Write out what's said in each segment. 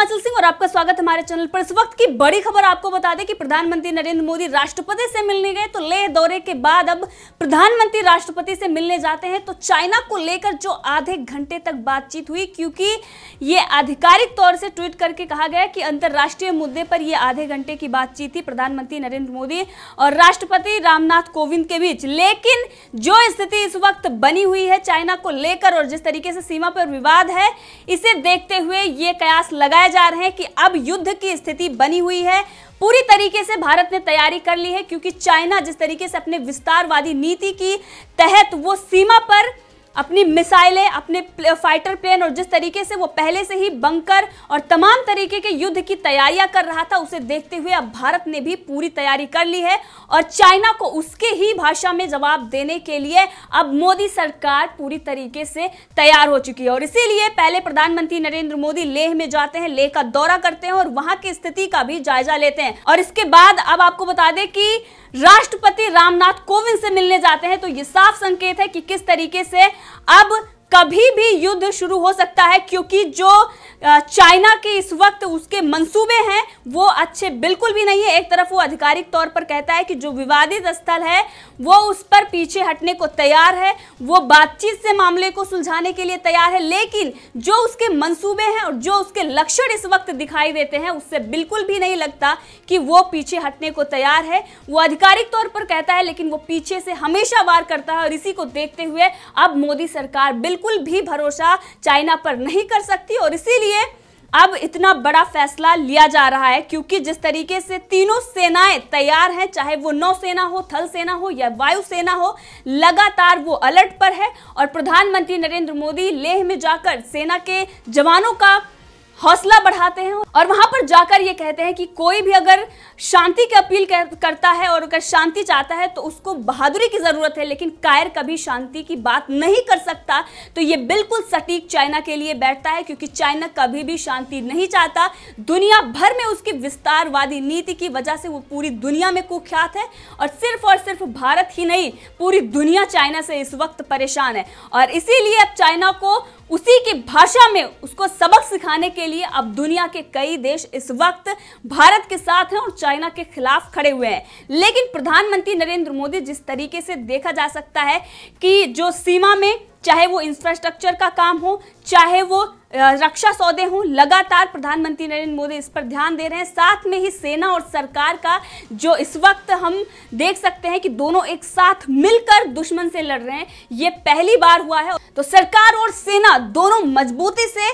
हिमाचल सिंह और आपका स्वागत हमारे चैनल पर इस वक्त की बड़ी खबर आपको बता दें कि प्रधानमंत्री नरेंद्र मोदी राष्ट्रपति से मिलने गए तो लेह दौरे के बाद अब प्रधानमंत्री राष्ट्रपति से मिलने जाते हैं तो चाइना को लेकर जो आधे घंटे तक बातचीत हुई क्योंकि ये आधिकारिक तौर से ट्वीट करके कहा गया कि अंतर्राष्ट्रीय मुद्दे पर यह आधे घंटे की बातचीत थी प्रधानमंत्री नरेंद्र मोदी और राष्ट्रपति रामनाथ कोविंद के बीच लेकिन जो स्थिति इस वक्त बनी हुई है चाइना को लेकर और जिस तरीके से सीमा पर विवाद है इसे देखते हुए ये कयास लगाया जा रहे हैं कि अब युद्ध की स्थिति बनी हुई है पूरी तरीके से भारत ने तैयारी कर ली है क्योंकि चाइना जिस तरीके से अपने विस्तारवादी नीति की तहत वो सीमा पर अपनी मिसाइलें अपने फाइटर प्लेन और जिस तरीके से वो पहले से ही बंकर और तमाम तरीके के युद्ध की तैयारियां कर रहा था उसे देखते हुए अब भारत ने भी पूरी तैयारी कर ली है और चाइना को उसके ही भाषा में जवाब देने के लिए अब मोदी सरकार पूरी तरीके से तैयार हो चुकी है और इसीलिए पहले प्रधानमंत्री नरेंद्र मोदी लेह में जाते हैं लेह का दौरा करते हैं और वहां की स्थिति का भी जायजा लेते हैं और इसके बाद अब आपको बता दें कि राष्ट्रपति रामनाथ कोविंद से मिलने जाते हैं तो ये साफ संकेत है कि किस तरीके से अब कभी भी युद्ध शुरू हो सकता है क्योंकि जो चाइना के इस वक्त उसके मंसूबे हैं वो अच्छे बिल्कुल भी नहीं है एक तरफ वो आधिकारिक तौर पर कहता है कि जो विवादित स्थल है वो उस पर पीछे हटने को तैयार है वो बातचीत से मामले को सुलझाने के लिए तैयार है लेकिन जो उसके मंसूबे हैं और जो उसके लक्षण इस वक्त दिखाई देते हैं उससे बिल्कुल भी नहीं लगता कि वो पीछे हटने को तैयार है वो आधिकारिक तौर पर कहता है लेकिन वो पीछे से हमेशा वार करता है और इसी को देखते हुए अब मोदी सरकार बिल्कुल भी भरोसा चाइना पर नहीं कर सकती और इसीलिए लिए अब इतना बड़ा फैसला लिया जा रहा है क्योंकि जिस तरीके से तीनों सेनाएं तैयार हैं चाहे वो नौसेना हो थल सेना हो या वायुसेना हो लगातार वो अलर्ट पर है और प्रधानमंत्री नरेंद्र मोदी लेह में जाकर सेना के जवानों का हौसला बढ़ाते हैं और वहां पर जाकर ये कहते हैं कि कोई भी अगर शांति की अपील करता है और अगर शांति चाहता है तो उसको बहादुरी की जरूरत है लेकिन कायर कभी शांति की बात नहीं कर सकता तो ये बिल्कुल सटीक चाइना के लिए बैठता है क्योंकि चाइना कभी भी शांति नहीं चाहता दुनिया भर में उसकी विस्तारवादी नीति की वजह से वो पूरी दुनिया में कुख्यात है और सिर्फ और सिर्फ भारत ही नहीं पूरी दुनिया चाइना से इस वक्त परेशान है और इसीलिए अब चाइना को उसी की भाषा में उसको सबक सिखाने के लिए अब दुनिया के कई देश इस वक्त भारत के साथ हैं और चाइना के खिलाफ खड़े हुए हैं लेकिन प्रधानमंत्री नरेंद्र मोदी जिस तरीके से देखा जा सकता है कि जो सीमा में चाहे वो इंफ्रास्ट्रक्चर का काम हो चाहे वो रक्षा सौदे हों लगातार प्रधानमंत्री नरेंद्र मोदी इस पर ध्यान दे रहे हैं साथ में ही सेना और सरकार का जो इस वक्त हम देख सकते हैं कि दोनों एक साथ मिलकर दुश्मन से लड़ रहे हैं ये पहली बार हुआ है तो सरकार और सेना दोनों मजबूती से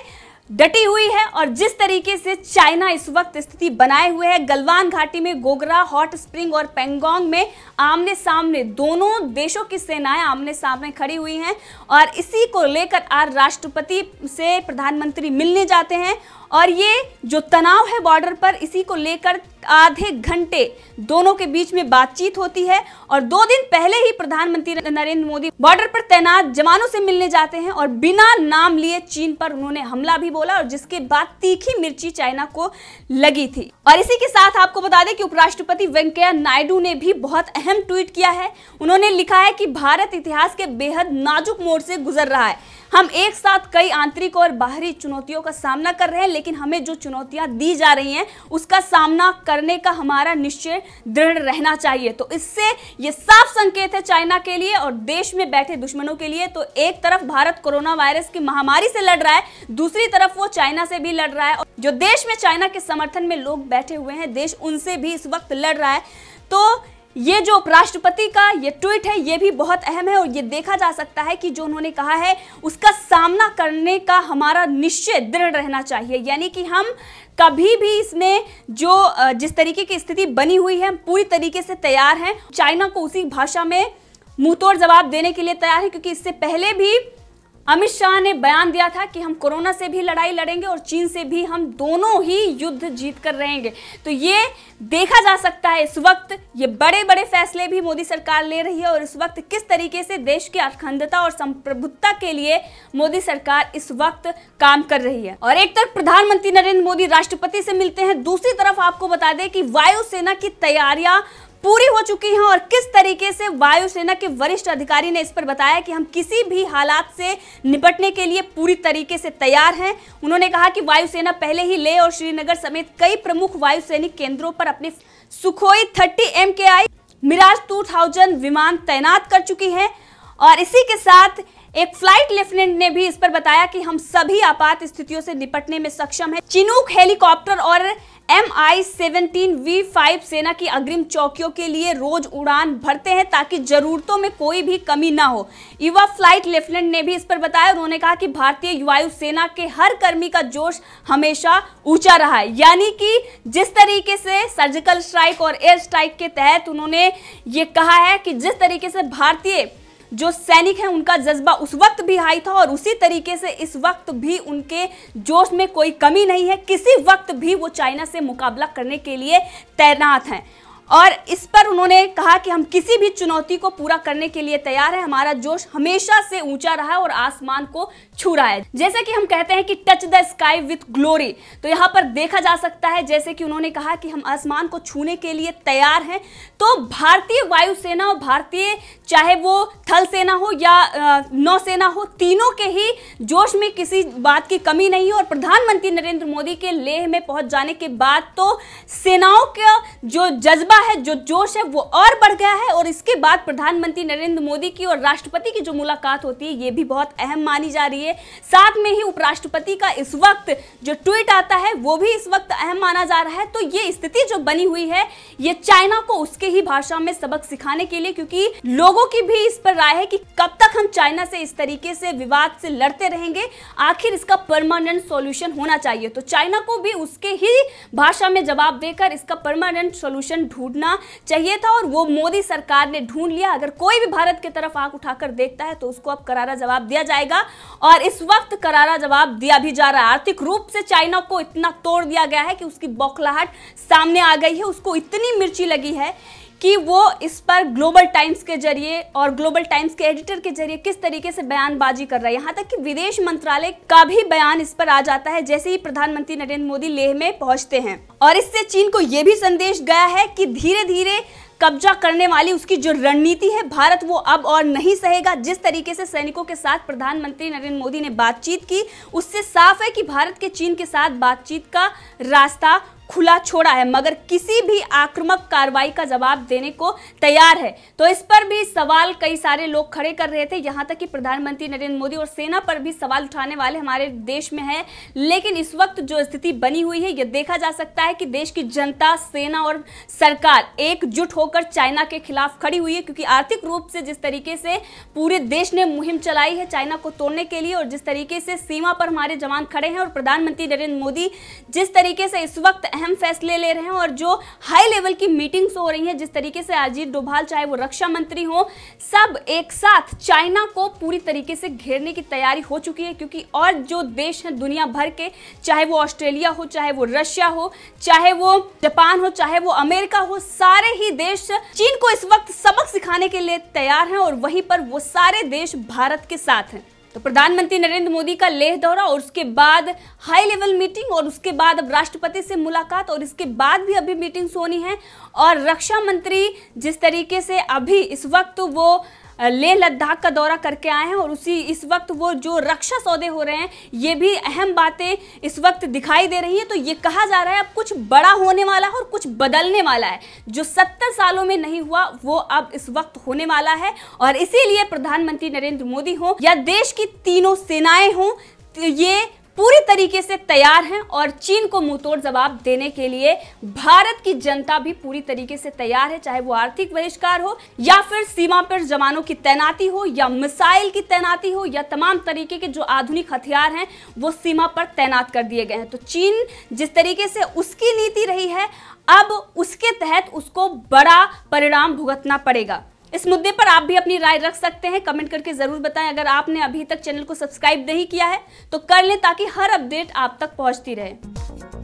डटी हुई है और जिस तरीके से चाइना इस वक्त स्थिति बनाए हुए है गलवान घाटी में गोगरा हॉट स्प्रिंग और पेंगोंग में आमने सामने दोनों देशों की सेनाएं आमने सामने खड़ी हुई हैं और इसी को लेकर आज राष्ट्रपति से प्रधानमंत्री मिलने जाते हैं और ये जो तनाव है बॉर्डर पर इसी को लेकर आधे घंटे दोनों के बीच में बातचीत होती है और दो दिन पहले ही प्रधानमंत्री नरेंद्र मोदी बॉर्डर पर तैनात जवानों से मिलने जाते हैं और बिना नाम लिए चीन पर उन्होंने हमला भी बोला और जिसके बाद तीखी मिर्ची चाइना को लगी थी और इसी के साथ आपको बता दें कि उपराष्ट्रपति वेंकैया नायडू ने भी बहुत अहम ट्वीट किया है उन्होंने लिखा है कि भारत इतिहास के बेहद नाजुक मोड़ से गुजर रहा है हम एक साथ कई आंतरिक और बाहरी चुनौतियों का सामना कर रहे हैं लेकिन हमें जो चुनौतियां दी जा रही हैं उसका सामना करने का हमारा निश्चय दृढ़ रहना चाहिए तो इससे ये साफ संकेत है चाइना के लिए और देश में बैठे दुश्मनों के लिए तो एक तरफ भारत कोरोना वायरस की महामारी से लड़ रहा है दूसरी तरफ वो चाइना से भी लड़ रहा है और जो देश में चाइना के समर्थन में लोग बैठे हुए हैं देश उनसे भी इस वक्त लड़ रहा है तो ये जो उपराष्ट्रपति का ये ट्वीट है ये भी बहुत अहम है और ये देखा जा सकता है कि जो उन्होंने कहा है उसका सामना करने का हमारा निश्चय दृढ़ रहना चाहिए यानी कि हम कभी भी इसमें जो जिस तरीके की स्थिति बनी हुई है पूरी तरीके से तैयार हैं चाइना को उसी भाषा में मुंह तोड़ जवाब देने के लिए तैयार है क्योंकि इससे पहले भी अमित शाह ने बयान दिया था कि हम कोरोना से भी लड़ाई लड़ेंगे और चीन से भी हम दोनों ही युद्ध जीत कर रहेंगे तो ये देखा जा सकता है इस वक्त ये बड़े बड़े फैसले भी मोदी सरकार ले रही है और इस वक्त किस तरीके से देश की अखंडता और संप्रभुता के लिए मोदी सरकार इस वक्त काम कर रही है और एक तरफ प्रधानमंत्री नरेंद्र मोदी राष्ट्रपति से मिलते हैं दूसरी तरफ आपको बता दें कि वायुसेना की तैयारियां पूरी हो चुकी हैं और किस तरीके से वायुसेना के वरिष्ठ अधिकारी ने इस पर बताया कि हम किसी भी हालात से निपटने के लिए पूरी तरीके से तैयार हैं उन्होंने कहा कि वायुसेना पहले ही ले और श्रीनगर समेत कई प्रमुख वायु सैनिक केंद्रों पर अपने सुखोई थर्टी एम के आई मिराज टू विमान तैनात कर चुकी है और इसी के साथ एक फ्लाइट लेफ्टिनेंट ने भी इस पर बताया कि हम सभी आपात स्थितियों से निपटने में सक्षम है चिनूक हेलीकॉप्टर और M I seventeen V five सेना की अग्रिम चौकियों के लिए रोज उड़ान भरते हैं ताकि जरूरतों में कोई भी कमी ना हो युवा फ्लाइट लेफ्टिनेंट ने भी इस पर बताया उन्होंने कहा कि भारतीय सेना के हर कर्मी का जोश हमेशा ऊंचा रहा है यानी कि जिस तरीके से सर्जिकल स्ट्राइक और एयर स्ट्राइक के तहत उन्होंने ये कहा है कि जिस तरीके से भारतीय जो सैनिक हैं उनका जज्बा उस वक्त भी हाई था और उसी तरीके से इस वक्त भी उनके जोश में कोई कमी नहीं है किसी वक्त भी वो चाइना से मुकाबला करने के लिए तैनात हैं और इस पर उन्होंने कहा कि हम किसी भी चुनौती को पूरा करने के लिए तैयार है हमारा जोश हमेशा से ऊंचा रहा है और आसमान को छू रहा है जैसे कि हम कहते हैं कि touch the sky with glory तो यहाँ पर देखा जा सकता है जैसे कि उन्होंने कहा कि हम आसमान को छूने के लिए तैयार हैं तो भारतीय वायुसेना और भारतीय चाहे वो थल सेना हो या नौसेना हो तीनों के ही जोश में किसी बात की कमी नहीं है और प्रधानमंत्री नरेंद्र मोदी के लेह में पहुंच जाने के बाद तो सेनाओं का जो जज्बा उत्साह है जो जोश है वो और बढ़ गया है और इसके बाद प्रधानमंत्री नरेंद्र मोदी की और राष्ट्रपति की जो मुलाकात होती है ये भी बहुत अहम मानी जा रही है साथ में ही उपराष्ट्रपति का इस वक्त जो ट्वीट आता है वो भी इस वक्त अहम माना जा रहा है तो ये स्थिति जो बनी हुई है ये चाइना को उसके ही भाषा में सबक सिखाने के लिए क्योंकि लोगों की भी इस पर राय है कि कब तक हम चाइना से इस तरीके से विवाद से लड़ते रहेंगे आखिर इसका परमानेंट सॉल्यूशन होना चाहिए तो चाइना को भी उसके ही भाषा में जवाब देकर इसका परमानेंट सॉल्यूशन ढूंढ ढूंढना चाहिए था और वो मोदी सरकार ने ढूंढ लिया अगर कोई भी भारत की तरफ आंख उठाकर देखता है तो उसको अब करारा जवाब दिया जाएगा और इस वक्त करारा जवाब दिया भी जा रहा है आर्थिक रूप से चाइना को इतना तोड़ दिया गया है कि उसकी बौखलाहट सामने आ गई है उसको इतनी मिर्ची लगी है कि वो इस पर ग्लोबल टाइम्स के जरिए और ग्लोबल टाइम्स के एडिटर के जरिए किस तरीके से बयानबाजी कर रहा है यहाँ तक कि विदेश मंत्रालय का भी बयान इस पर आ जाता है जैसे ही प्रधानमंत्री नरेंद्र मोदी लेह में पहुंचते हैं और इससे चीन को यह भी संदेश गया है कि धीरे धीरे कब्जा करने वाली उसकी जो रणनीति है भारत वो अब और नहीं सहेगा जिस तरीके से सैनिकों के साथ प्रधानमंत्री नरेंद्र मोदी ने बातचीत की उससे साफ है कि भारत के चीन के साथ बातचीत का रास्ता खुला छोड़ा है मगर किसी भी आक्रामक कार्रवाई का जवाब देने को तैयार है तो इस पर भी सवाल कई सारे लोग खड़े कर रहे थे यहां तक कि प्रधानमंत्री नरेंद्र मोदी और सेना पर भी सवाल उठाने वाले हमारे देश में है लेकिन इस वक्त जो स्थिति बनी हुई है यह देखा जा सकता है कि देश की जनता सेना और सरकार एकजुट होकर चाइना के खिलाफ खड़ी हुई है क्योंकि आर्थिक रूप से जिस तरीके से पूरे देश ने मुहिम चलाई है चाइना को तोड़ने के लिए और जिस तरीके से सीमा पर हमारे जवान खड़े हैं और प्रधानमंत्री नरेंद्र मोदी जिस तरीके से इस वक्त अहम फैसले ले रहे हैं और जो हाई लेवल की मीटिंग्स हो रही हैं जिस तरीके से अजीत डोभाल चाहे वो रक्षा मंत्री हो सब एक साथ चाइना को पूरी तरीके से घेरने की तैयारी हो चुकी है क्योंकि और जो देश हैं दुनिया भर के चाहे वो ऑस्ट्रेलिया हो चाहे वो रशिया हो चाहे वो जापान हो चाहे वो अमेरिका हो सारे ही देश चीन को इस वक्त सबक सिखाने के लिए तैयार हैं और वहीं पर वो सारे देश भारत के साथ हैं तो प्रधानमंत्री नरेंद्र मोदी का लेह दौरा और उसके बाद हाई लेवल मीटिंग और उसके बाद अब राष्ट्रपति से मुलाकात और इसके बाद भी अभी मीटिंग्स होनी है और रक्षा मंत्री जिस तरीके से अभी इस वक्त वो लेह लद्दाख का दौरा करके आए हैं और उसी इस वक्त वो जो रक्षा सौदे हो रहे हैं ये भी अहम बातें इस वक्त दिखाई दे रही है तो ये कहा जा रहा है अब कुछ बड़ा होने वाला है और कुछ बदलने वाला है जो सत्तर सालों में नहीं हुआ वो अब इस वक्त होने वाला है और इसीलिए प्रधानमंत्री नरेंद्र मोदी हो या देश की तीनों सेनाएं हों तो ये पूरी तरीके से तैयार हैं और चीन को मुंहतोड़ जवाब देने के लिए भारत की जनता भी पूरी तरीके से तैयार है चाहे वो आर्थिक बहिष्कार हो या फिर सीमा पर जवानों की तैनाती हो या मिसाइल की तैनाती हो या तमाम तरीके के जो आधुनिक हथियार हैं वो सीमा पर तैनात कर दिए गए हैं तो चीन जिस तरीके से उसकी नीति रही है अब उसके तहत उसको बड़ा परिणाम भुगतना पड़ेगा इस मुद्दे पर आप भी अपनी राय रख सकते हैं कमेंट करके जरूर बताएं अगर आपने अभी तक चैनल को सब्सक्राइब नहीं किया है तो कर लें ताकि हर अपडेट आप तक पहुंचती रहे